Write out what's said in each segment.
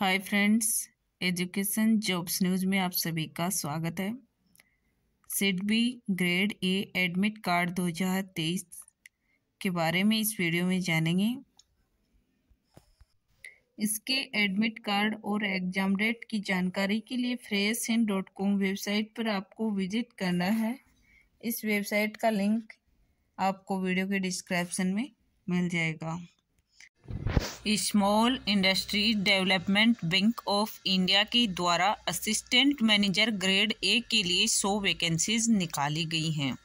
हाय friends education jobs news में आप सभी का स्वागत है SIDBI grade A admit card 2023 के बारे में इस वीडियो में जानेंगे इसके एडमिट कार्ड और एग्जाम डेट की जानकारी के लिए fresh in dot com website पर आपको विजिट करना है इस वेबसाइट का लिंक आपको वीडियो के डिस्क्रिप्शन में मिल जाएगा small industries development bank of India के द्वारा असिस्टेंट मैनेजर ग्रेड ए के लिए सौ वैकेंसीज निकाली गई हैं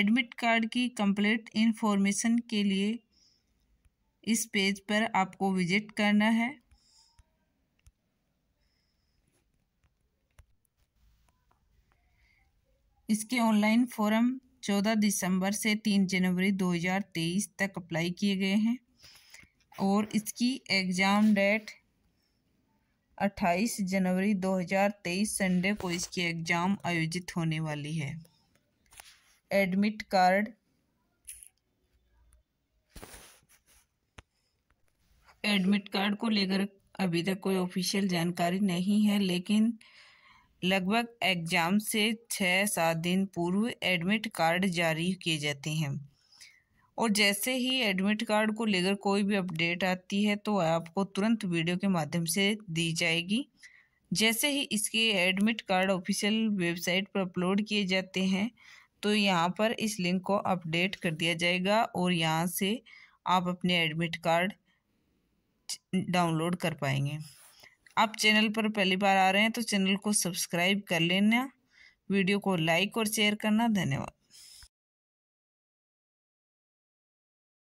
एडमिट कार्ड की कंप्लीट इन्फॉर्मेशन के लिए इस पेज पर आपको विजिट करना है इसके ऑनलाइन फॉर्म चौदह दिसंबर से तीन जनवरी दो हज़ार तेईस तक अप्लाई किए गए हैं और इसकी एग्ज़ाम डेट अट्ठाईस जनवरी दो हज़ार तेईस संडे को इसकी एग्ज़ाम आयोजित होने वाली है एडमिट कार्ड एडमिट कार्ड को लेकर अभी तक कोई ऑफिशियल जानकारी नहीं है लेकिन लगभग एग्ज़ाम से छः सात दिन पूर्व एडमिट कार्ड जारी किए जाते हैं और जैसे ही एडमिट कार्ड को लेकर कोई भी अपडेट आती है तो आपको तुरंत वीडियो के माध्यम से दी जाएगी जैसे ही इसके एडमिट कार्ड ऑफिशियल वेबसाइट पर अपलोड किए जाते हैं तो यहाँ पर इस लिंक को अपडेट कर दिया जाएगा और यहाँ से आप अपने एडमिट कार्ड डाउनलोड कर पाएंगे आप चैनल पर पहली बार आ रहे हैं तो चैनल को सब्सक्राइब कर लेना वीडियो को लाइक और शेयर करना धन्यवाद